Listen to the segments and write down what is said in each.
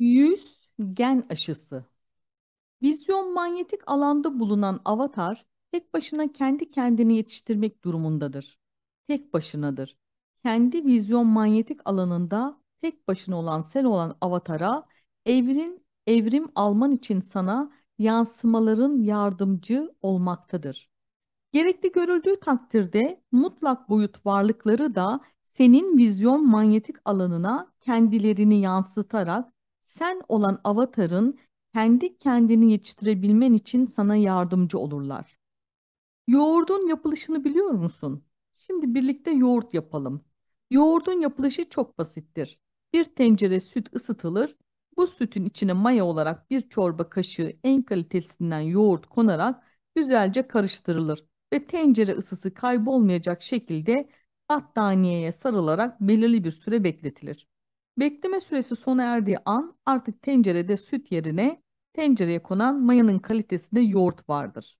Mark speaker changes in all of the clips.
Speaker 1: 100 gen aşısı. Vizyon manyetik alanda bulunan avatar tek başına kendi kendini yetiştirmek durumundadır. Tek başınadır. Kendi vizyon manyetik alanında tek başına olan sen olan avatara evrin evrim alman için sana yansımaların yardımcı olmaktadır. Gerekli görüldüğü takdirde mutlak boyut varlıkları da senin vizyon manyetik alanına kendilerini yansıtarak sen olan avatarın kendi kendini yetiştirebilmen için sana yardımcı olurlar. Yoğurdun yapılışını biliyor musun? Şimdi birlikte yoğurt yapalım. Yoğurdun yapılışı çok basittir. Bir tencere süt ısıtılır. Bu sütün içine maya olarak bir çorba kaşığı en kalitesinden yoğurt konarak güzelce karıştırılır ve tencere ısısı kaybolmayacak şekilde battaniyeye sarılarak belirli bir süre bekletilir. Bekleme süresi sona erdiği an artık tencerede süt yerine tencereye konan mayanın kalitesinde yoğurt vardır.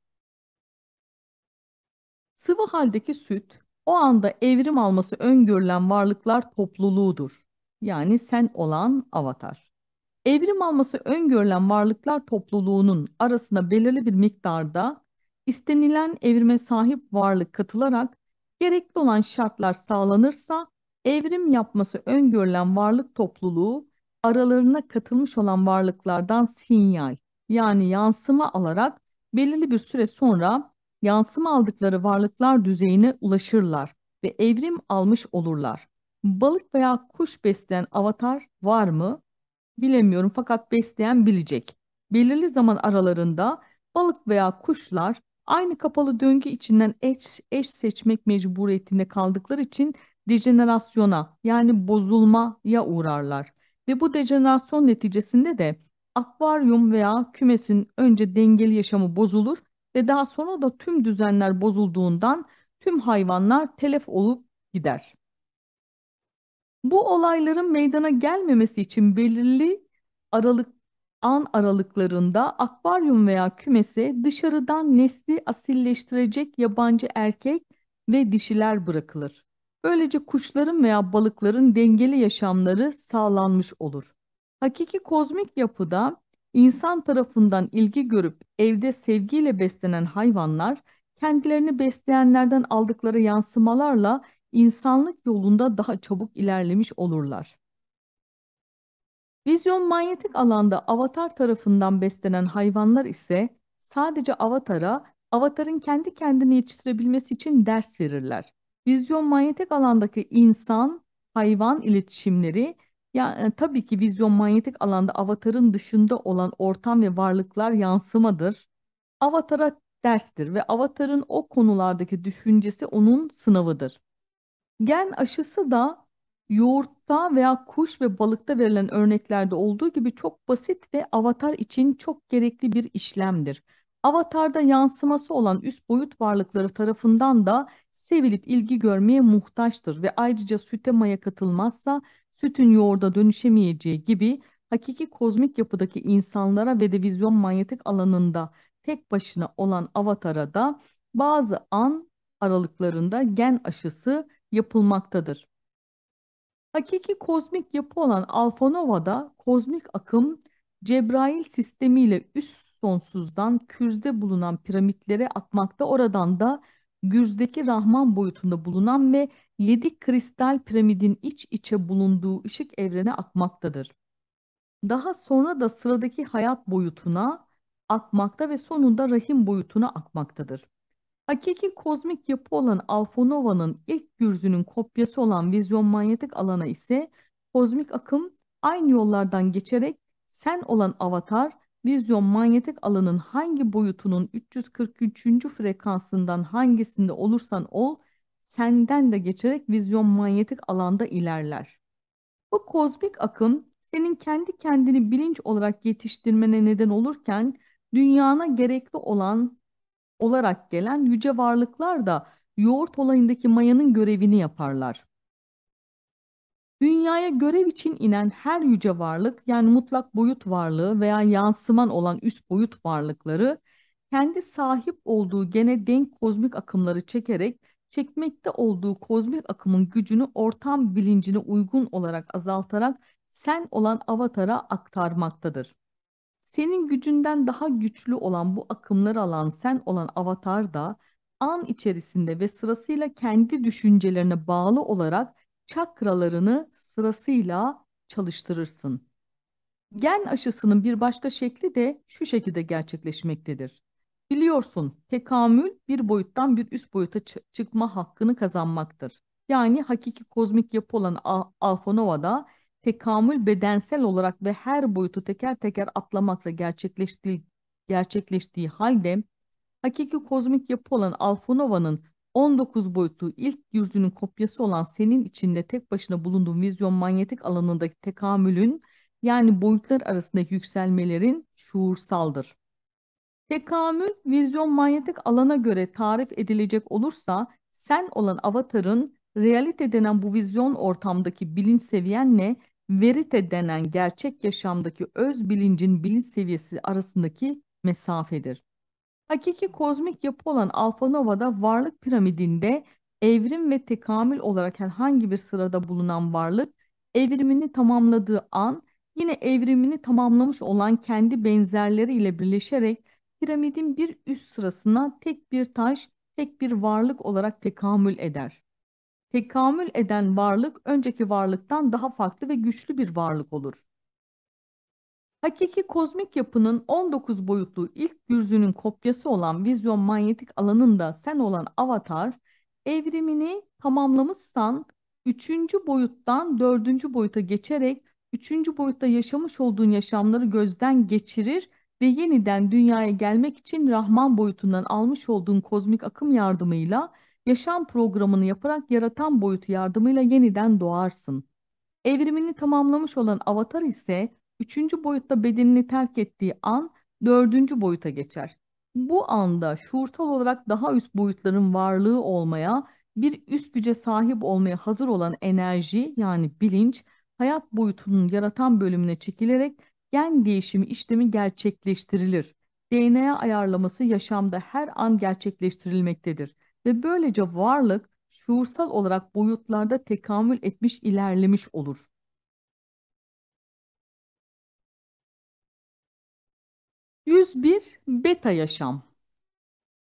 Speaker 1: Sıvı haldeki süt o anda evrim alması öngörülen varlıklar topluluğudur. Yani sen olan avatar. Evrim alması öngörülen varlıklar topluluğunun arasına belirli bir miktarda istenilen evrime sahip varlık katılarak gerekli olan şartlar sağlanırsa Evrim yapması öngörülen varlık topluluğu aralarına katılmış olan varlıklardan sinyal yani yansıma alarak belirli bir süre sonra yansıma aldıkları varlıklar düzeyine ulaşırlar ve evrim almış olurlar. Balık veya kuş besleyen avatar var mı? Bilemiyorum fakat besleyen bilecek. Belirli zaman aralarında balık veya kuşlar aynı kapalı döngü içinden eş, eş seçmek mecburiyetinde kaldıkları için dejenerasyona yani bozulmaya uğrarlar ve bu dejenerasyon neticesinde de akvaryum veya kümesin önce dengeli yaşamı bozulur ve daha sonra da tüm düzenler bozulduğundan tüm hayvanlar telef olup gider. Bu olayların meydana gelmemesi için belirli aralık an aralıklarında akvaryum veya kümese dışarıdan nesli asilleştirecek yabancı erkek ve dişiler bırakılır. Böylece kuşların veya balıkların dengeli yaşamları sağlanmış olur. Hakiki kozmik yapıda insan tarafından ilgi görüp evde sevgiyle beslenen hayvanlar kendilerini besleyenlerden aldıkları yansımalarla insanlık yolunda daha çabuk ilerlemiş olurlar. Vizyon manyetik alanda avatar tarafından beslenen hayvanlar ise sadece avatara, avatarın kendi kendini yetiştirebilmesi için ders verirler. Vizyon manyetik alandaki insan hayvan iletişimleri yani e, tabii ki vizyon manyetik alanda avatarın dışında olan ortam ve varlıklar yansımadır. Avatara derstir ve avatarın o konulardaki düşüncesi onun sınavıdır. Gen aşısı da yoğurtta veya kuş ve balıkta verilen örneklerde olduğu gibi çok basit ve avatar için çok gerekli bir işlemdir. Avatarda yansıması olan üst boyut varlıkları tarafından da sevilip ilgi görmeye muhtaçtır ve ayrıca süte maya katılmazsa sütün yoğurda dönüşemeyeceği gibi hakiki kozmik yapıdaki insanlara ve devizyon manyetik alanında tek başına olan avatara da bazı an aralıklarında gen aşısı yapılmaktadır. Hakiki kozmik yapı olan Alfanova'da kozmik akım Cebrail sistemiyle üst sonsuzdan kürzde bulunan piramitlere akmakta oradan da Gürz'deki Rahman boyutunda bulunan ve yedi kristal piramidin iç içe bulunduğu ışık evrene akmaktadır. Daha sonra da sıradaki hayat boyutuna akmakta ve sonunda rahim boyutuna akmaktadır. Hakiki kozmik yapı olan Alfonova'nın ilk gürzünün kopyası olan vizyon manyetik alana ise kozmik akım aynı yollardan geçerek sen olan avatar vizyon manyetik alanın hangi boyutunun 343. frekansından hangisinde olursan ol, senden de geçerek vizyon manyetik alanda ilerler. Bu kozmik akım senin kendi kendini bilinç olarak yetiştirmene neden olurken dünyana gerekli olan olarak gelen yüce varlıklar da yoğurt olayındaki mayanın görevini yaparlar. Dünyaya görev için inen her yüce varlık yani mutlak boyut varlığı veya yansıman olan üst boyut varlıkları kendi sahip olduğu gene denk kozmik akımları çekerek çekmekte olduğu kozmik akımın gücünü ortam bilincine uygun olarak azaltarak sen olan avatara aktarmaktadır. Senin gücünden daha güçlü olan bu akımları alan sen olan avatar da an içerisinde ve sırasıyla kendi düşüncelerine bağlı olarak çakralarını sırasıyla çalıştırırsın. Gen aşısının bir başka şekli de şu şekilde gerçekleşmektedir. Biliyorsun tekamül bir boyuttan bir üst boyuta çıkma hakkını kazanmaktır. Yani hakiki kozmik yapı olan Alfonova'da Nova'da tekamül bedensel olarak ve her boyutu teker teker atlamakla gerçekleştiği, gerçekleştiği halde hakiki kozmik yapı olan Alfonovanın 19 boyutlu ilk yüzünün kopyası olan senin içinde tek başına bulunduğun vizyon manyetik alanındaki tekamülün yani boyutlar arasındaki yükselmelerin şuursaldır. Tekamül vizyon manyetik alana göre tarif edilecek olursa sen olan avatarın realite denen bu vizyon ortamdaki bilinç seviyenle verite denen gerçek yaşamdaki öz bilincin bilinç seviyesi arasındaki mesafedir. Hakiki kozmik yapı olan Alfa Nova'da varlık piramidinde evrim ve tekamül olarak herhangi bir sırada bulunan varlık evrimini tamamladığı an yine evrimini tamamlamış olan kendi benzerleriyle birleşerek piramidin bir üst sırasına tek bir taş, tek bir varlık olarak tekamül eder. Tekamül eden varlık önceki varlıktan daha farklı ve güçlü bir varlık olur. Hakiki kozmik yapının 19 boyutlu ilk gürzünün kopyası olan vizyon manyetik alanında sen olan avatar evrimini tamamlamışsan 3. boyuttan 4. boyuta geçerek 3. boyutta yaşamış olduğun yaşamları gözden geçirir ve yeniden dünyaya gelmek için Rahman boyutundan almış olduğun kozmik akım yardımıyla yaşam programını yaparak yaratan boyutu yardımıyla yeniden doğarsın. Evrimini tamamlamış olan avatar ise üçüncü boyutta bedenini terk ettiği an dördüncü boyuta geçer. Bu anda şuursal olarak daha üst boyutların varlığı olmaya, bir üst güce sahip olmaya hazır olan enerji yani bilinç, hayat boyutunun yaratan bölümüne çekilerek gen değişimi işlemi gerçekleştirilir. DNA ayarlaması yaşamda her an gerçekleştirilmektedir ve böylece varlık şuursal olarak boyutlarda tekamül etmiş ilerlemiş olur. 101 Beta Yaşam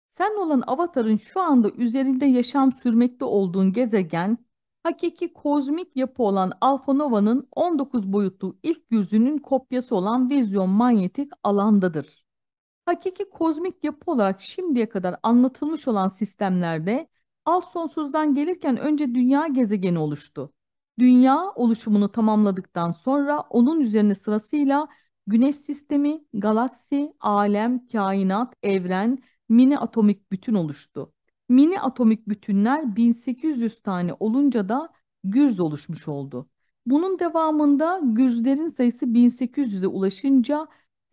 Speaker 1: Sen olan avatarın şu anda üzerinde yaşam sürmekte olduğun gezegen, hakiki kozmik yapı olan Alfa Nova'nın 19 boyutlu ilk yüzünün kopyası olan vizyon manyetik alandadır. Hakiki kozmik yapı olarak şimdiye kadar anlatılmış olan sistemlerde alt sonsuzdan gelirken önce dünya gezegeni oluştu. Dünya oluşumunu tamamladıktan sonra onun üzerine sırasıyla Güneş sistemi, galaksi, alem, kainat, evren, mini atomik bütün oluştu. Mini atomik bütünler 1800 tane olunca da gürz oluşmuş oldu. Bunun devamında gürzlerin sayısı 1800'e ulaşınca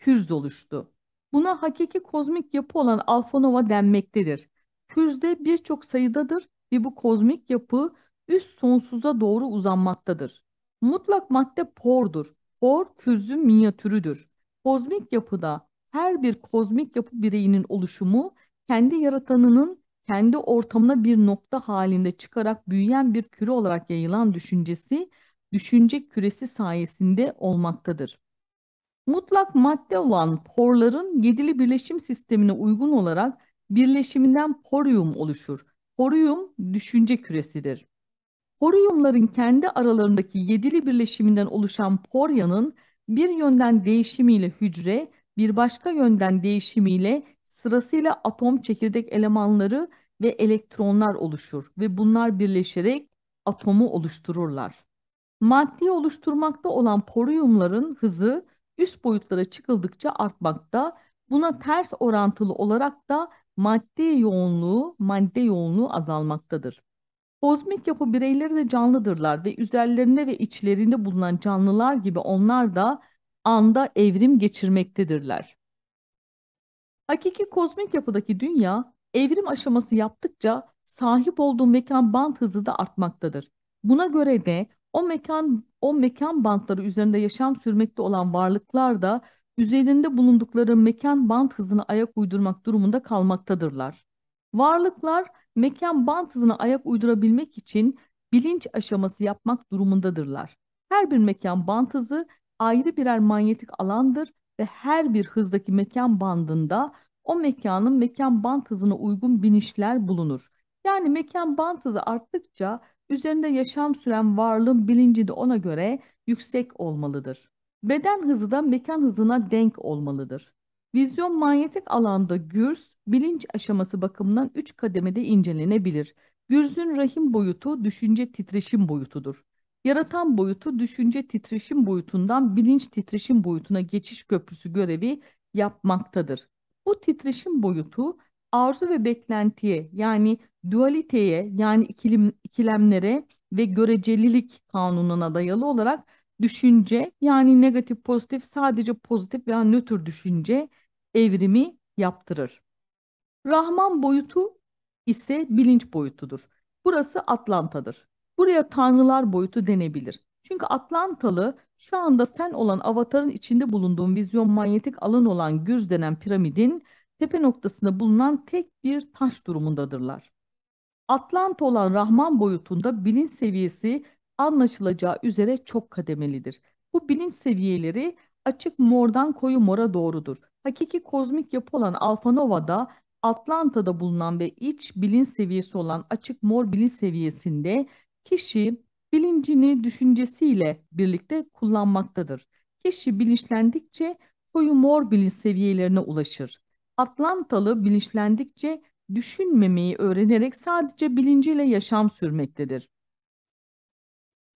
Speaker 1: hürz oluştu. Buna hakiki kozmik yapı olan alfanova denmektedir. Hürz birçok sayıdadır ve bu kozmik yapı üst sonsuza doğru uzanmaktadır. Mutlak madde pordur. Bohr kürzün minyatürüdür. Kozmik yapıda her bir kozmik yapı bireyinin oluşumu kendi yaratanının kendi ortamına bir nokta halinde çıkarak büyüyen bir küre olarak yayılan düşüncesi düşünce küresi sayesinde olmaktadır. Mutlak madde olan porların yedili birleşim sistemine uygun olarak birleşiminden porium oluşur. Porium düşünce küresidir. Koruyumların kendi aralarındaki yedili birleşiminden oluşan poryanın bir yönden değişimiyle hücre, bir başka yönden değişimiyle sırasıyla atom çekirdek elemanları ve elektronlar oluşur ve bunlar birleşerek atomu oluştururlar. Maddi oluşturmakta olan poruyumların hızı üst boyutlara çıkıldıkça artmakta, buna ters orantılı olarak da maddi yoğunluğu, madde yoğunluğu azalmaktadır. Kozmik yapı bireyleri de canlıdırlar ve üzerlerinde ve içlerinde bulunan canlılar gibi onlar da anda evrim geçirmektedirler. Hakiki kozmik yapıdaki dünya evrim aşaması yaptıkça sahip olduğu mekan bant hızı da artmaktadır. Buna göre de o mekan o mekan bantları üzerinde yaşam sürmekte olan varlıklar da üzerinde bulundukları mekan bant hızına ayak uydurmak durumunda kalmaktadırlar. Varlıklar mekan bant hızına ayak uydurabilmek için bilinç aşaması yapmak durumundadırlar. Her bir mekan bant hızı ayrı birer manyetik alandır ve her bir hızdaki mekan bandında o mekanın mekan bant hızına uygun binişler bulunur. Yani mekan bant hızı arttıkça üzerinde yaşam süren varlığın bilinci de ona göre yüksek olmalıdır. Beden hızı da mekan hızına denk olmalıdır. Vizyon manyetik alanda gürs, bilinç aşaması bakımından üç kademede incelenebilir. Gürzün rahim boyutu düşünce titreşim boyutudur. Yaratan boyutu düşünce titreşim boyutundan bilinç titreşim boyutuna geçiş köprüsü görevi yapmaktadır. Bu titreşim boyutu arzu ve beklentiye yani dualiteye yani ikilim, ikilemlere ve görecelilik kanununa dayalı olarak düşünce yani negatif pozitif sadece pozitif veya nötr düşünce evrimi yaptırır. Rahman boyutu ise bilinç boyutudur. Burası Atlanta'dır. Buraya tanrılar boyutu denebilir. Çünkü Atlantalı şu anda sen olan avatarın içinde bulunduğun vizyon manyetik alan olan Gürz denen piramidin tepe noktasında bulunan tek bir taş durumundadırlar. Atlant olan Rahman boyutunda bilinç seviyesi anlaşılacağı üzere çok kademelidir. Bu bilinç seviyeleri açık mordan koyu mora doğrudur. Hakiki kozmik yapı olan Alfa Nova'da Atlanta'da bulunan ve iç bilinç seviyesi olan açık mor bilinç seviyesinde kişi bilincini düşüncesiyle birlikte kullanmaktadır. Kişi bilinçlendikçe koyu mor bilinç seviyelerine ulaşır. Atlantalı bilinçlendikçe düşünmemeyi öğrenerek sadece bilinciyle yaşam sürmektedir.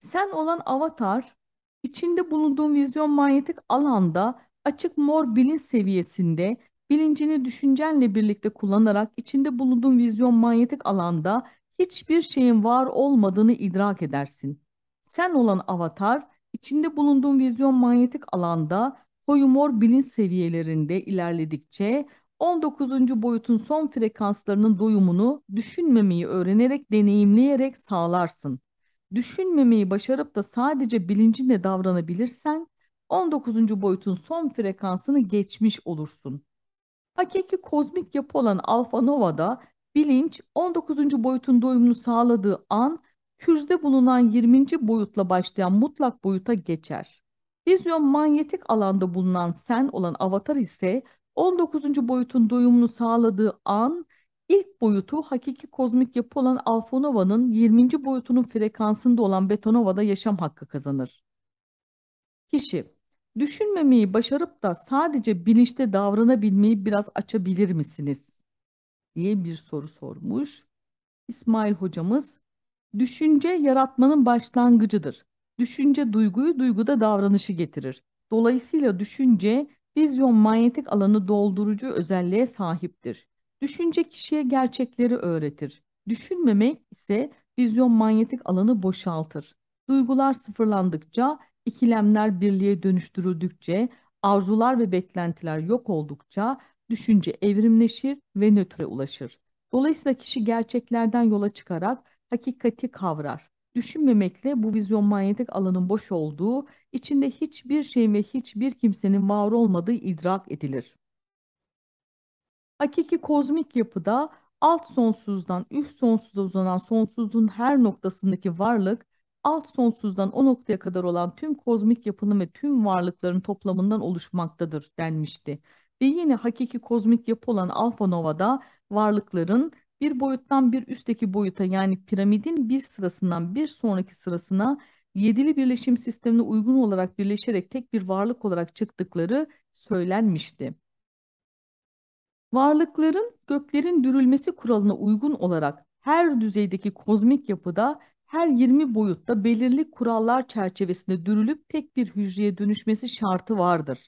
Speaker 1: Sen olan avatar, içinde bulunduğun vizyon manyetik alanda açık mor bilinç seviyesinde Bilincini düşüncenle birlikte kullanarak içinde bulunduğun vizyon manyetik alanda hiçbir şeyin var olmadığını idrak edersin. Sen olan avatar, içinde bulunduğun vizyon manyetik alanda koyu mor bilinç seviyelerinde ilerledikçe 19. boyutun son frekanslarının doyumunu düşünmemeyi öğrenerek, deneyimleyerek sağlarsın. Düşünmemeyi başarıp da sadece bilincinle davranabilirsen 19. boyutun son frekansını geçmiş olursun. Hakiki kozmik yapı olan Alfa Nova'da bilinç 19. boyutun doyumunu sağladığı an kürzde bulunan 20. boyutla başlayan mutlak boyuta geçer. Vizyon manyetik alanda bulunan sen olan avatar ise 19. boyutun doyumunu sağladığı an ilk boyutu hakiki kozmik yapı olan Alfa Nova'nın 20. boyutunun frekansında olan Betonova'da yaşam hakkı kazanır. Kişi Düşünmemeyi başarıp da sadece bilinçte davranabilmeyi biraz açabilir misiniz? diye bir soru sormuş. İsmail hocamız, düşünce yaratmanın başlangıcıdır. Düşünce duyguyu, duyguda davranışı getirir. Dolayısıyla düşünce vizyon manyetik alanı doldurucu özelliğe sahiptir. Düşünce kişiye gerçekleri öğretir. Düşünmemek ise vizyon manyetik alanı boşaltır. Duygular sıfırlandıkça İkilemler birliğe dönüştürüldükçe, arzular ve beklentiler yok oldukça düşünce evrimleşir ve nötre ulaşır. Dolayısıyla kişi gerçeklerden yola çıkarak hakikati kavrar. Düşünmemekle bu vizyon manyetik alanın boş olduğu, içinde hiçbir şey ve hiçbir kimsenin var olmadığı idrak edilir. Hakiki kozmik yapıda alt sonsuzdan üst sonsuza uzanan sonsuzluğun her noktasındaki varlık alt sonsuzdan o noktaya kadar olan tüm kozmik yapının ve tüm varlıkların toplamından oluşmaktadır denmişti. Ve yine hakiki kozmik yapı olan Alfa Nova'da varlıkların bir boyuttan bir üstteki boyuta yani piramidin bir sırasından bir sonraki sırasına yedili birleşim sistemine uygun olarak birleşerek tek bir varlık olarak çıktıkları söylenmişti. Varlıkların göklerin dürülmesi kuralına uygun olarak her düzeydeki kozmik yapıda her 20 boyutta belirli kurallar çerçevesinde dürülüp tek bir hücreye dönüşmesi şartı vardır.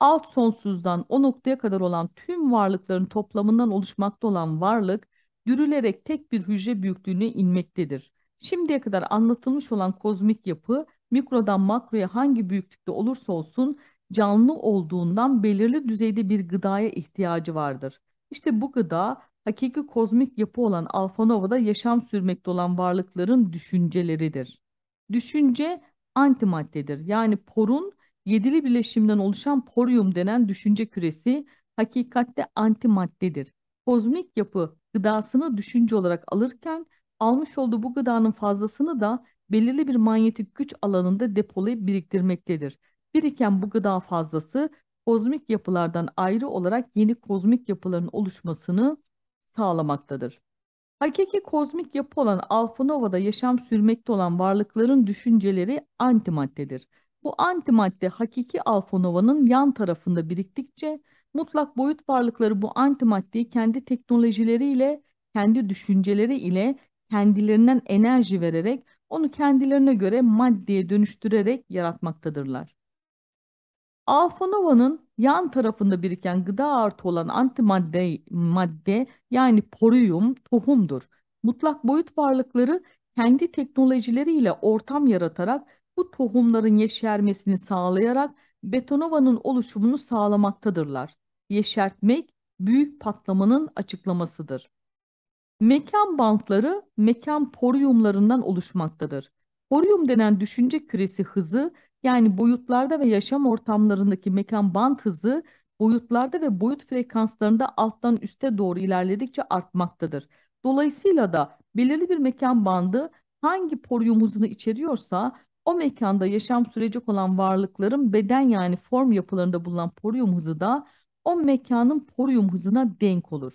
Speaker 1: Alt sonsuzdan o noktaya kadar olan tüm varlıkların toplamından oluşmakta olan varlık dürülerek tek bir hücre büyüklüğüne inmektedir. Şimdiye kadar anlatılmış olan kozmik yapı mikrodan makroya hangi büyüklükte olursa olsun canlı olduğundan belirli düzeyde bir gıdaya ihtiyacı vardır. İşte bu gıda hakiki kozmik yapı olan Alfa Nova'da yaşam sürmekte olan varlıkların düşünceleridir. Düşünce antimaddedir. Yani porun yedili bileşimden oluşan porium denen düşünce küresi hakikatte antimaddedir. Kozmik yapı gıdasını düşünce olarak alırken almış olduğu bu gıdanın fazlasını da belirli bir manyetik güç alanında depolayıp biriktirmektedir. Biriken bu gıda fazlası kozmik yapılardan ayrı olarak yeni kozmik yapıların oluşmasını sağlamaktadır. Hakiki kozmik yapı olan Alfanova'da yaşam sürmekte olan varlıkların düşünceleri antimaddedir. Bu antimadde hakiki Alfanova'nın yan tarafında biriktikçe mutlak boyut varlıkları bu antimaddeyi kendi teknolojileriyle, kendi düşünceleri ile kendilerinden enerji vererek onu kendilerine göre maddeye dönüştürerek yaratmaktadırlar. Alfanova'nın yan tarafında biriken gıda artı olan antimadde madde yani poruyum tohumdur. Mutlak boyut varlıkları kendi teknolojileriyle ortam yaratarak bu tohumların yeşermesini sağlayarak Betonova'nın oluşumunu sağlamaktadırlar. Yeşertmek büyük patlamanın açıklamasıdır. Mekan bantları mekan poruyumlarından oluşmaktadır. Poryum denen düşünce küresi hızı yani boyutlarda ve yaşam ortamlarındaki mekan band hızı boyutlarda ve boyut frekanslarında alttan üste doğru ilerledikçe artmaktadır. Dolayısıyla da belirli bir mekan bandı hangi poryum hızını içeriyorsa o mekanda yaşam sürecek olan varlıkların beden yani form yapılarında bulunan poryum hızı da o mekanın poryum hızına denk olur.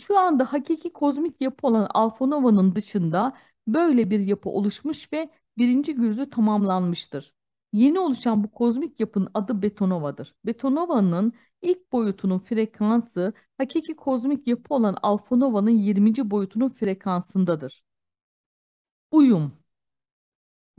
Speaker 1: Şu anda hakiki kozmik yapı olan Alfa Nova'nın dışında böyle bir yapı oluşmuş ve birinci gürzü tamamlanmıştır. Yeni oluşan bu kozmik yapının adı Betonova'dır. Betonova'nın ilk boyutunun frekansı hakiki kozmik yapı olan Alfanova'nın 20. boyutunun frekansındadır. Uyum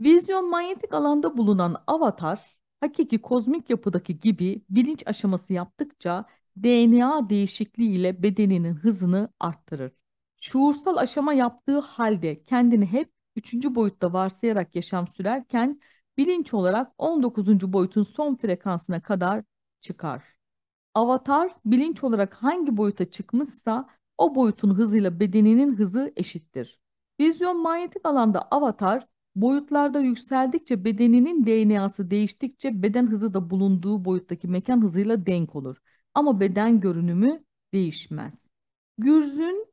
Speaker 1: Vizyon manyetik alanda bulunan avatar, hakiki kozmik yapıdaki gibi bilinç aşaması yaptıkça DNA değişikliği ile bedeninin hızını arttırır. Şuursal aşama yaptığı halde kendini hep üçüncü boyutta varsayarak yaşam sürerken bilinç olarak 19. boyutun son frekansına kadar çıkar. Avatar bilinç olarak hangi boyuta çıkmışsa o boyutun hızıyla bedeninin hızı eşittir. Vizyon manyetik alanda avatar boyutlarda yükseldikçe bedeninin DNA'sı değiştikçe beden hızı da bulunduğu boyuttaki mekan hızıyla denk olur. Ama beden görünümü değişmez. Gürz'ün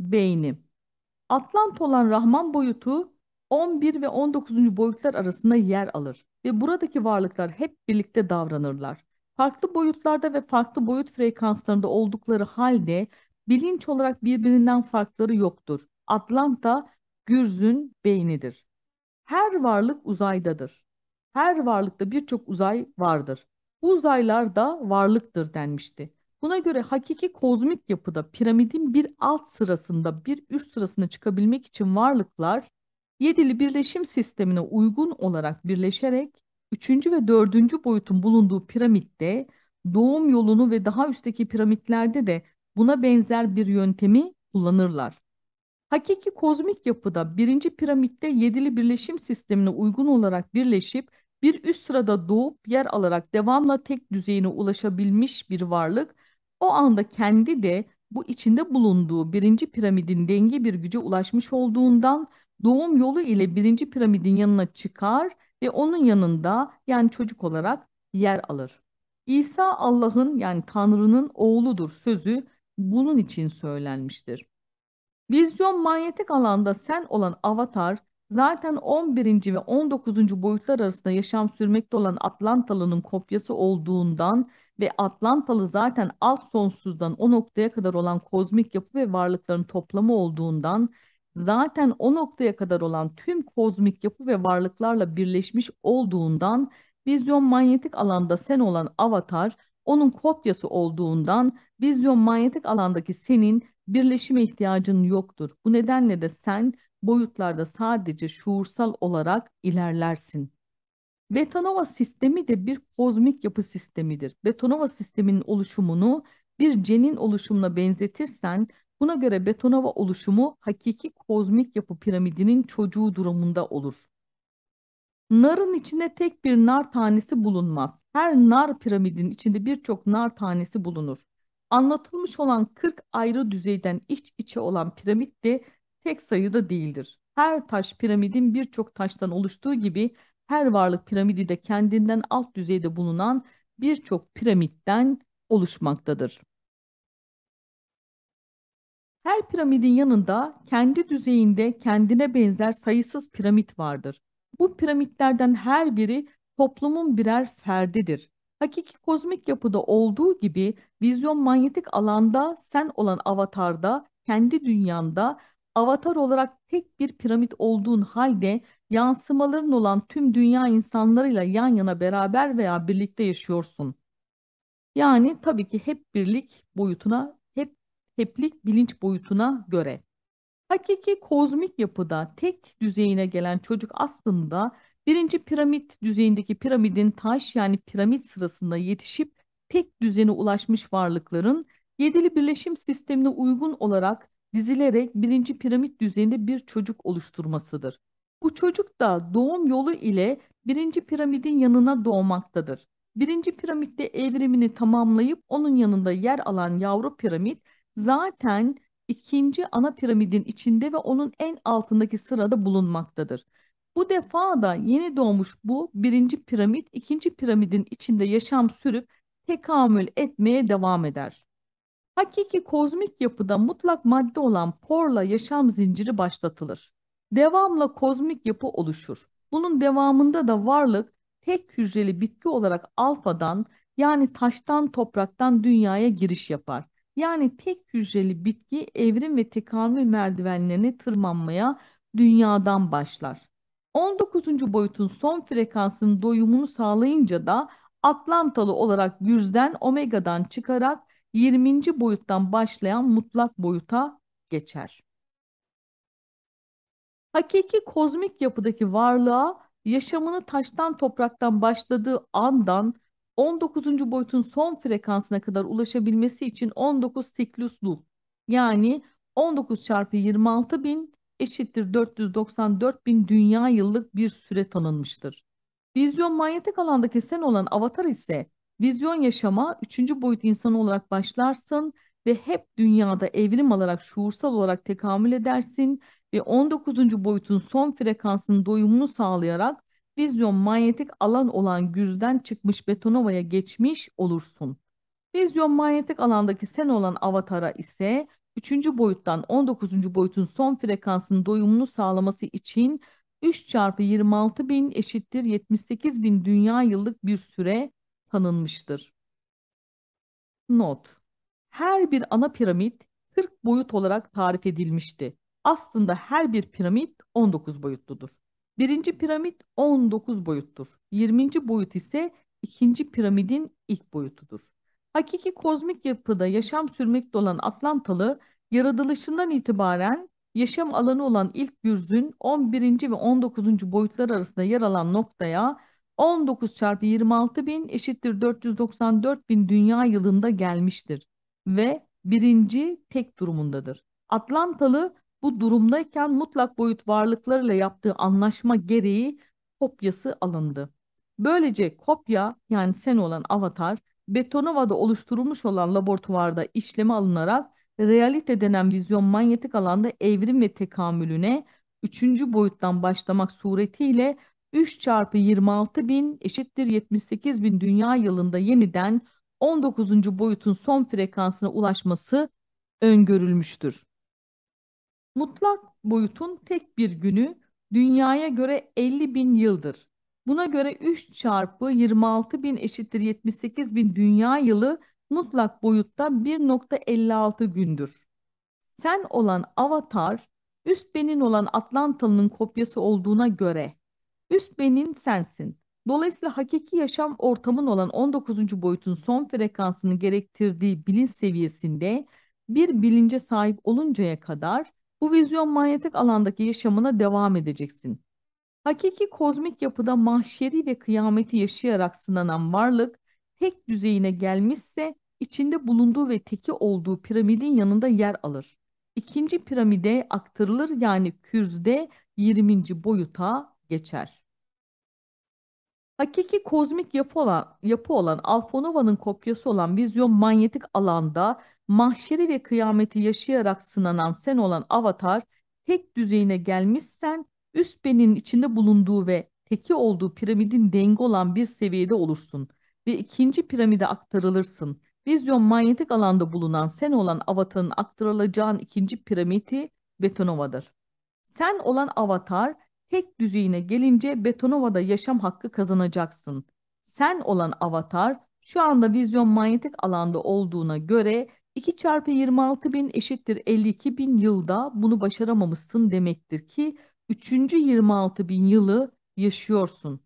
Speaker 1: beyni Atlant olan Rahman boyutu 11 ve 19. boyutlar arasında yer alır ve buradaki varlıklar hep birlikte davranırlar. Farklı boyutlarda ve farklı boyut frekanslarında oldukları halde bilinç olarak birbirinden farkları yoktur. Atlanta Gürz'ün beynidir. Her varlık uzaydadır. Her varlıkta birçok uzay vardır. Bu uzaylar da varlıktır denmişti. Buna göre hakiki kozmik yapıda piramidin bir alt sırasında bir üst sırasına çıkabilmek için varlıklar yedili birleşim sistemine uygun olarak birleşerek üçüncü ve dördüncü boyutun bulunduğu piramitte doğum yolunu ve daha üstteki piramitlerde de buna benzer bir yöntemi kullanırlar. Hakiki kozmik yapıda birinci piramitte yedili birleşim sistemine uygun olarak birleşip bir üst sırada doğup yer alarak devamla tek düzeyine ulaşabilmiş bir varlık o anda kendi de bu içinde bulunduğu birinci piramidin denge bir güce ulaşmış olduğundan doğum yolu ile birinci piramidin yanına çıkar ve onun yanında yani çocuk olarak yer alır. İsa Allah'ın yani Tanrı'nın oğludur sözü bunun için söylenmiştir. Vizyon manyetik alanda sen olan avatar zaten 11. ve 19. boyutlar arasında yaşam sürmekte olan Atlantalı'nın kopyası olduğundan ve Atlantalı zaten alt sonsuzdan o noktaya kadar olan kozmik yapı ve varlıkların toplamı olduğundan zaten o noktaya kadar olan tüm kozmik yapı ve varlıklarla birleşmiş olduğundan vizyon manyetik alanda sen olan avatar onun kopyası olduğundan vizyon manyetik alandaki senin birleşime ihtiyacın yoktur. Bu nedenle de sen boyutlarda sadece şuursal olarak ilerlersin. Betanova sistemi de bir kozmik yapı sistemidir. Betanova sisteminin oluşumunu bir cenin oluşumuna benzetirsen Buna göre Betonova oluşumu hakiki kozmik yapı piramidinin çocuğu durumunda olur. Narın içinde tek bir nar tanesi bulunmaz. Her nar piramidin içinde birçok nar tanesi bulunur. Anlatılmış olan 40 ayrı düzeyden iç içe olan piramit de tek sayıda değildir. Her taş piramidin birçok taştan oluştuğu gibi her varlık piramidi de kendinden alt düzeyde bulunan birçok piramitten oluşmaktadır. Her piramidin yanında kendi düzeyinde kendine benzer sayısız piramit vardır. Bu piramitlerden her biri toplumun birer ferdidir. Hakiki kozmik yapıda olduğu gibi vizyon manyetik alanda sen olan avatarda, kendi dünyanda avatar olarak tek bir piramit olduğun halde yansımaların olan tüm dünya insanlarıyla yan yana beraber veya birlikte yaşıyorsun. Yani tabii ki hep birlik boyutuna keplik bilinç boyutuna göre. Hakiki kozmik yapıda tek düzeyine gelen çocuk aslında birinci piramit düzeyindeki piramidin taş yani piramit sırasında yetişip tek düzene ulaşmış varlıkların yedili birleşim sistemine uygun olarak dizilerek birinci piramit düzeyinde bir çocuk oluşturmasıdır. Bu çocuk da doğum yolu ile birinci piramidin yanına doğmaktadır. Birinci piramitte evrimini tamamlayıp onun yanında yer alan yavru piramit zaten ikinci ana piramidin içinde ve onun en altındaki sırada bulunmaktadır. Bu defa da yeni doğmuş bu birinci piramit ikinci piramidin içinde yaşam sürüp tekamül etmeye devam eder. Hakiki kozmik yapıda mutlak madde olan porla yaşam zinciri başlatılır. Devamla kozmik yapı oluşur. Bunun devamında da varlık tek hücreli bitki olarak alfadan yani taştan topraktan dünyaya giriş yapar. Yani tek hücreli bitki evrim ve tekamül merdivenlerine tırmanmaya dünyadan başlar. 19. boyutun son frekansının doyumunu sağlayınca da Atlantalı olarak yüzden omega'dan çıkarak 20. boyuttan başlayan mutlak boyuta geçer. Hakiki kozmik yapıdaki varlığa yaşamını taştan topraktan başladığı andan 19. boyutun son frekansına kadar ulaşabilmesi için 19 siklus dul. Yani 19 çarpı 26 bin eşittir 494 bin dünya yıllık bir süre tanınmıştır. Vizyon manyetik alanda kesen olan avatar ise vizyon yaşama 3. boyut insanı olarak başlarsın ve hep dünyada evrim alarak şuursal olarak tekamül edersin ve 19. boyutun son frekansının doyumunu sağlayarak vizyon manyetik alan olan güzden çıkmış Betonova'ya geçmiş olursun. Vizyon manyetik alandaki sen olan avatara ise 3. boyuttan 19. boyutun son frekansının doyumunu sağlaması için 3 çarpı 26 bin eşittir 78 bin dünya yıllık bir süre tanınmıştır. Not Her bir ana piramit 40 boyut olarak tarif edilmişti. Aslında her bir piramit 19 boyutludur. Birinci piramit 19 boyuttur. 20. boyut ise ikinci piramidin ilk boyutudur. Hakiki kozmik yapıda yaşam sürmekte olan Atlantalı, yaratılışından itibaren yaşam alanı olan ilk yüzün 11. ve 19. boyutlar arasında yer alan noktaya 19 çarpı 26 bin eşittir 494 bin dünya yılında gelmiştir ve birinci tek durumundadır. Atlantalı bu durumdayken mutlak boyut varlıklarıyla yaptığı anlaşma gereği kopyası alındı. Böylece kopya yani sen olan avatar Betonova'da oluşturulmuş olan laboratuvarda işleme alınarak realite denen vizyon manyetik alanda evrim ve tekamülüne 3. boyuttan başlamak suretiyle 3 çarpı 26 bin eşittir 78 bin dünya yılında yeniden 19. boyutun son frekansına ulaşması öngörülmüştür. Mutlak boyutun tek bir günü dünyaya göre 50 bin yıldır. Buna göre 3 çarpı 26 bin eşittir 78 bin dünya yılı mutlak boyutta 1.56 gündür. Sen olan avatar, üst benin olan Atlantalı'nın kopyası olduğuna göre üst benin sensin. Dolayısıyla hakiki yaşam ortamın olan 19. boyutun son frekansını gerektirdiği bilinç seviyesinde bir bilince sahip oluncaya kadar bu vizyon manyetik alandaki yaşamına devam edeceksin. Hakiki kozmik yapıda mahşeri ve kıyameti yaşayarak sınanan varlık tek düzeyine gelmişse içinde bulunduğu ve teki olduğu piramidin yanında yer alır. İkinci piramide aktarılır yani kürzde 20. boyuta geçer. Hakiki kozmik yapı olan, yapı olan Alfonova'nın kopyası olan vizyon manyetik alanda mahşeri ve kıyameti yaşayarak sınanan sen olan avatar, tek düzeyine gelmişsen üst benin içinde bulunduğu ve teki olduğu piramidin denge olan bir seviyede olursun ve ikinci piramide aktarılırsın. Vizyon manyetik alanda bulunan sen olan avatarın aktarılacağın ikinci piramidi Betonova'dır. Sen olan avatar tek düzeyine gelince Betonova'da yaşam hakkı kazanacaksın. Sen olan avatar şu anda vizyon manyetik alanda olduğuna göre 2 çarpı 26 bin eşittir 52 bin yılda bunu başaramamışsın demektir ki 3. 26 bin yılı yaşıyorsun.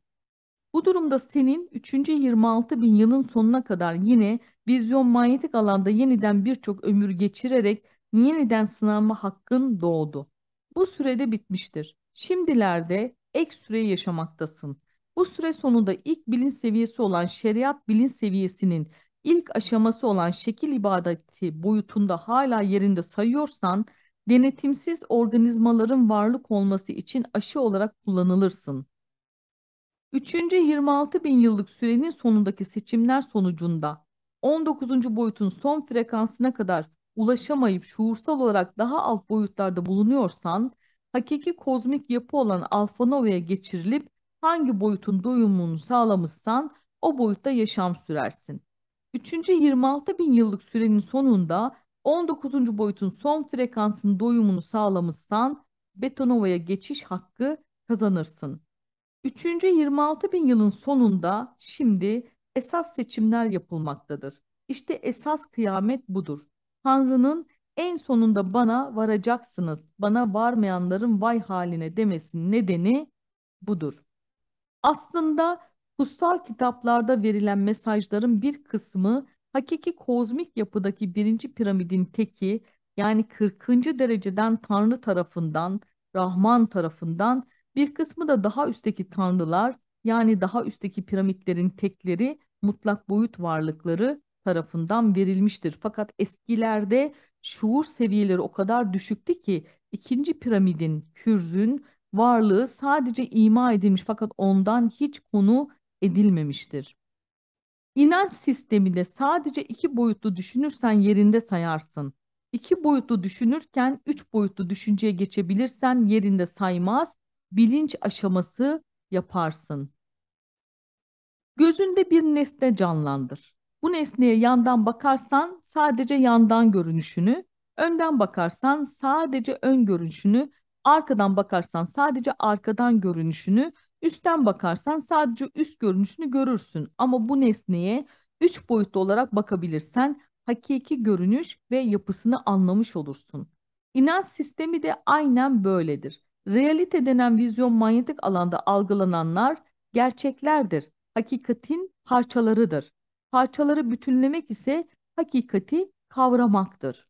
Speaker 1: Bu durumda senin 3. 26 bin yılın sonuna kadar yine vizyon manyetik alanda yeniden birçok ömür geçirerek yeniden sınanma hakkın doğdu. Bu sürede bitmiştir. Şimdilerde ek süreyi yaşamaktasın. Bu süre sonunda ilk bilin seviyesi olan şeriat bilin seviyesinin ilk aşaması olan şekil ibadeti boyutunda hala yerinde sayıyorsan, denetimsiz organizmaların varlık olması için aşı olarak kullanılırsın. Üçüncü 26 bin yıllık sürenin sonundaki seçimler sonucunda 19. boyutun son frekansına kadar ulaşamayıp şuursal olarak daha alt boyutlarda bulunuyorsan, hakiki kozmik yapı olan alfa nova'ya geçirilip hangi boyutun doyumunu sağlamışsan o boyutta yaşam sürersin. Üçüncü 26 bin yıllık sürenin sonunda 19. boyutun son frekansın doyumunu sağlamışsan Betonova'ya geçiş hakkı kazanırsın. Üçüncü 26 bin yılın sonunda şimdi esas seçimler yapılmaktadır. İşte esas kıyamet budur. Tanrı'nın en sonunda bana varacaksınız, bana varmayanların vay haline demesinin nedeni budur. Aslında Kutsal kitaplarda verilen mesajların bir kısmı hakiki kozmik yapıdaki birinci piramidin teki yani 40. dereceden Tanrı tarafından, Rahman tarafından bir kısmı da daha üstteki tanrılar yani daha üstteki piramitlerin tekleri mutlak boyut varlıkları tarafından verilmiştir. Fakat eskilerde şuur seviyeleri o kadar düşüktü ki ikinci piramidin, kürzün varlığı sadece ima edilmiş fakat ondan hiç konu edilmemiştir. İnanç sistemi de sadece iki boyutlu düşünürsen yerinde sayarsın. İki boyutlu düşünürken üç boyutlu düşünceye geçebilirsen yerinde saymaz, bilinç aşaması yaparsın. Gözünde bir nesne canlandır. Bu nesneye yandan bakarsan sadece yandan görünüşünü, önden bakarsan sadece ön görünüşünü, arkadan bakarsan sadece arkadan görünüşünü, Üstten bakarsan sadece üst görünüşünü görürsün ama bu nesneye üç boyutlu olarak bakabilirsen hakiki görünüş ve yapısını anlamış olursun. İnanç sistemi de aynen böyledir. Realite denen vizyon manyetik alanda algılananlar gerçeklerdir. Hakikatin parçalarıdır. Parçaları bütünlemek ise hakikati kavramaktır.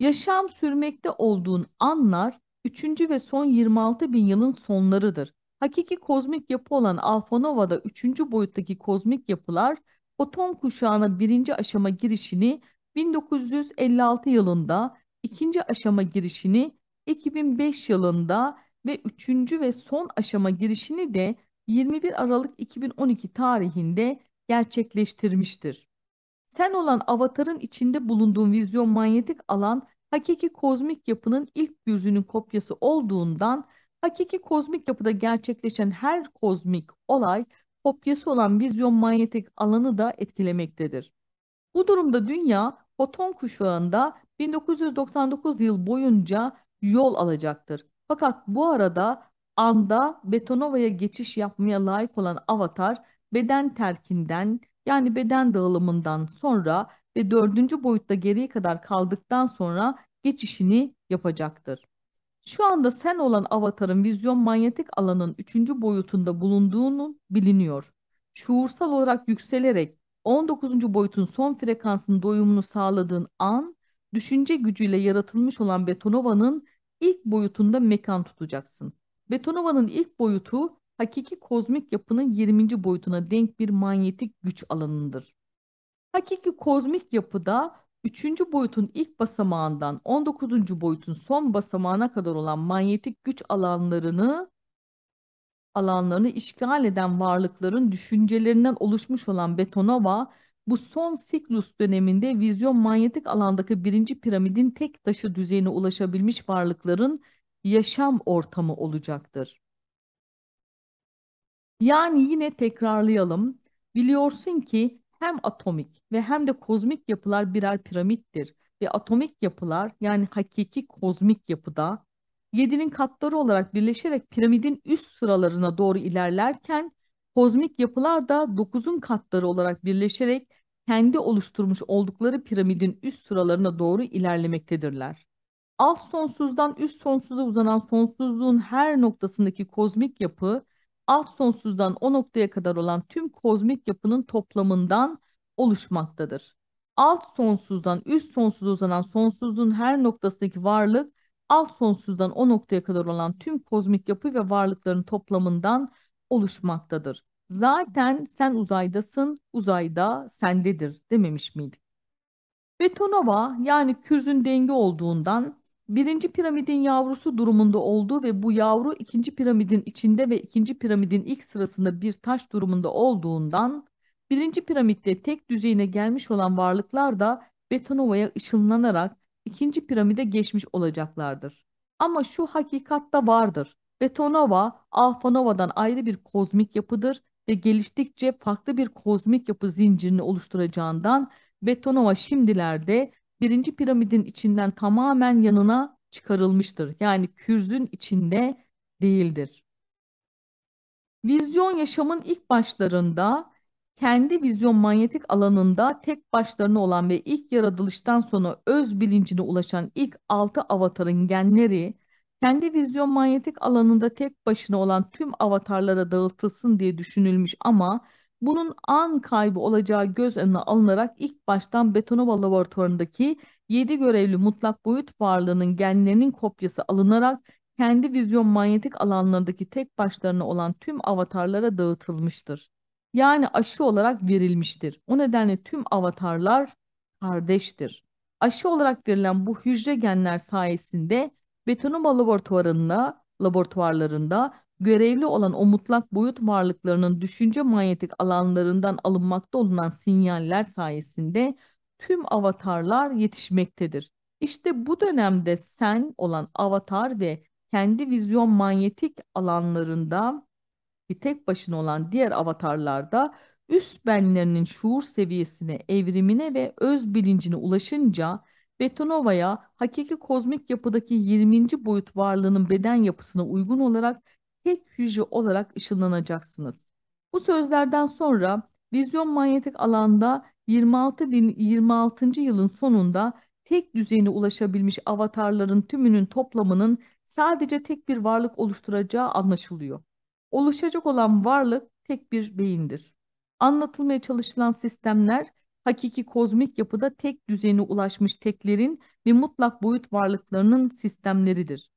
Speaker 1: Yaşam sürmekte olduğun anlar 3. ve son 26 bin yılın sonlarıdır. Hakiki kozmik yapı olan Alfa Nova'da üçüncü boyuttaki kozmik yapılar foton kuşağına birinci aşama girişini 1956 yılında, ikinci aşama girişini 2005 yılında ve üçüncü ve son aşama girişini de 21 Aralık 2012 tarihinde gerçekleştirmiştir. Sen olan avatarın içinde bulunduğun vizyon manyetik alan hakiki kozmik yapının ilk yüzünün kopyası olduğundan Hakiki kozmik yapıda gerçekleşen her kozmik olay kopyası olan vizyon manyetik alanı da etkilemektedir. Bu durumda dünya foton kuşağında 1999 yıl boyunca yol alacaktır. Fakat bu arada anda Betonova'ya geçiş yapmaya layık olan avatar beden terkinden yani beden dağılımından sonra ve dördüncü boyutta geriye kadar kaldıktan sonra geçişini yapacaktır. Şu anda sen olan avatarın vizyon manyetik alanın üçüncü boyutunda bulunduğunu biliniyor. Şuursal olarak yükselerek 19. boyutun son frekansının doyumunu sağladığın an, düşünce gücüyle yaratılmış olan Betonova'nın ilk boyutunda mekan tutacaksın. Betonova'nın ilk boyutu hakiki kozmik yapının 20. boyutuna denk bir manyetik güç alanındır. Hakiki kozmik yapıda Üçüncü boyutun ilk basamağından 19. boyutun son basamağına kadar olan manyetik güç alanlarını alanlarını işgal eden varlıkların düşüncelerinden oluşmuş olan betonova bu son siklus döneminde vizyon manyetik alandaki birinci piramidin tek taşı düzeyine ulaşabilmiş varlıkların yaşam ortamı olacaktır. Yani yine tekrarlayalım. Biliyorsun ki hem atomik ve hem de kozmik yapılar birer piramittir ve atomik yapılar yani hakiki kozmik yapıda 7'nin katları olarak birleşerek piramidin üst sıralarına doğru ilerlerken kozmik yapılar da 9'un katları olarak birleşerek kendi oluşturmuş oldukları piramidin üst sıralarına doğru ilerlemektedirler. Alt sonsuzdan üst sonsuza uzanan sonsuzluğun her noktasındaki kozmik yapı alt sonsuzdan o noktaya kadar olan tüm kozmik yapının toplamından oluşmaktadır. Alt sonsuzdan üst sonsuza uzanan sonsuzluğun her noktasındaki varlık alt sonsuzdan o noktaya kadar olan tüm kozmik yapı ve varlıkların toplamından oluşmaktadır. Zaten sen uzaydasın, uzayda sendedir dememiş miydik? Betonova yani kürzün denge olduğundan birinci piramidin yavrusu durumunda olduğu ve bu yavru ikinci piramidin içinde ve ikinci piramidin ilk sırasında bir taş durumunda olduğundan birinci piramitte tek düzeyine gelmiş olan varlıklar da Betonova'ya ışınlanarak ikinci piramide geçmiş olacaklardır. Ama şu hakikatta vardır. Betonova, Alfanova'dan ayrı bir kozmik yapıdır ve geliştikçe farklı bir kozmik yapı zincirini oluşturacağından Betonova şimdilerde birinci piramidin içinden tamamen yanına çıkarılmıştır. Yani kürzün içinde değildir. Vizyon yaşamın ilk başlarında kendi vizyon manyetik alanında tek başlarına olan ve ilk yaratılıştan sonra öz bilincine ulaşan ilk 6 avatarın genleri kendi vizyon manyetik alanında tek başına olan tüm avatarlara dağıtılsın diye düşünülmüş ama bunun an kaybı olacağı göz önüne alınarak ilk baştan Betonova laboratuvarındaki 7 görevli mutlak boyut varlığının genlerinin kopyası alınarak kendi vizyon manyetik alanlarındaki tek başlarına olan tüm avatarlara dağıtılmıştır. Yani aşı olarak verilmiştir. O nedenle tüm avatarlar kardeştir. Aşı olarak verilen bu hücre genler sayesinde Betonova laboratuvarında laboratuvarlarında görevli olan o mutlak boyut varlıklarının düşünce manyetik alanlarından alınmakta olunan sinyaller sayesinde tüm avatarlar yetişmektedir. İşte bu dönemde sen olan avatar ve kendi vizyon manyetik alanlarında bir tek başına olan diğer avatarlarda üst benlerinin şuur seviyesine, evrimine ve öz bilincine ulaşınca Betonova'ya hakiki kozmik yapıdaki 20. boyut varlığının beden yapısına uygun olarak tek hücre olarak ışınlanacaksınız. Bu sözlerden sonra vizyon manyetik alanda 26 yılın sonunda tek düzeyine ulaşabilmiş avatarların tümünün toplamının sadece tek bir varlık oluşturacağı anlaşılıyor. Oluşacak olan varlık tek bir beyindir. Anlatılmaya çalışılan sistemler hakiki kozmik yapıda tek düzeyine ulaşmış teklerin ve mutlak boyut varlıklarının sistemleridir.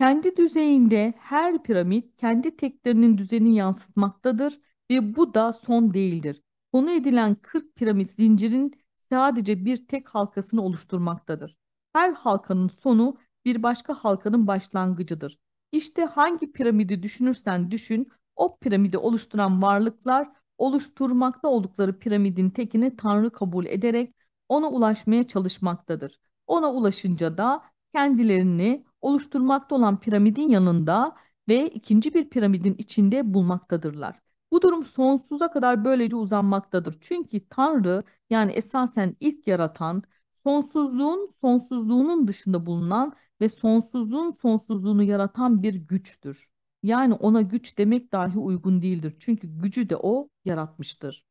Speaker 1: Kendi düzeyinde her piramit kendi teklerinin düzenini yansıtmaktadır ve bu da son değildir. Konu edilen 40 piramit zincirin sadece bir tek halkasını oluşturmaktadır. Her halkanın sonu bir başka halkanın başlangıcıdır. İşte hangi piramidi düşünürsen düşün, o piramidi oluşturan varlıklar oluşturmakta oldukları piramidin tekini tanrı kabul ederek ona ulaşmaya çalışmaktadır. Ona ulaşınca da kendilerini oluşturmakta olan piramidin yanında ve ikinci bir piramidin içinde bulmaktadırlar. Bu durum sonsuza kadar böylece uzanmaktadır. Çünkü Tanrı yani esasen ilk yaratan, sonsuzluğun sonsuzluğunun dışında bulunan ve sonsuzluğun sonsuzluğunu yaratan bir güçtür. Yani ona güç demek dahi uygun değildir. Çünkü gücü de o yaratmıştır.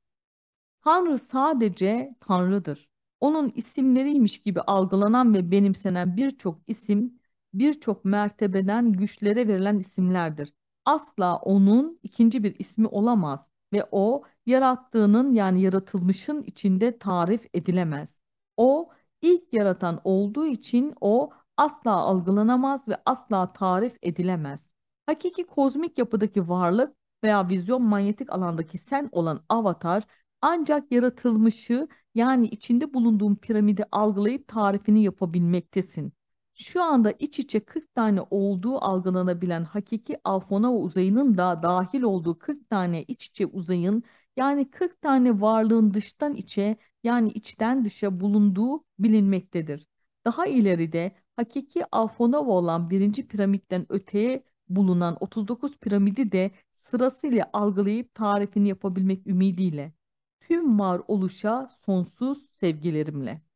Speaker 1: Tanrı sadece Tanrı'dır. Onun isimleriymiş gibi algılanan ve benimsenen birçok isim birçok mertebeden güçlere verilen isimlerdir. Asla onun ikinci bir ismi olamaz ve o yarattığının yani yaratılmışın içinde tarif edilemez. O ilk yaratan olduğu için o asla algılanamaz ve asla tarif edilemez. Hakiki kozmik yapıdaki varlık veya vizyon manyetik alandaki sen olan avatar ancak yaratılmışı yani içinde bulunduğun piramidi algılayıp tarifini yapabilmektesin şu anda iç içe 40 tane olduğu algılanabilen hakiki Alfonova uzayının da dahil olduğu 40 tane iç içe uzayın yani 40 tane varlığın dıştan içe yani içten dışa bulunduğu bilinmektedir. Daha ileride hakiki Alfonova olan birinci piramitten öteye bulunan 39 piramidi de sırasıyla algılayıp tarifini yapabilmek ümidiyle. Tüm var oluşa sonsuz sevgilerimle.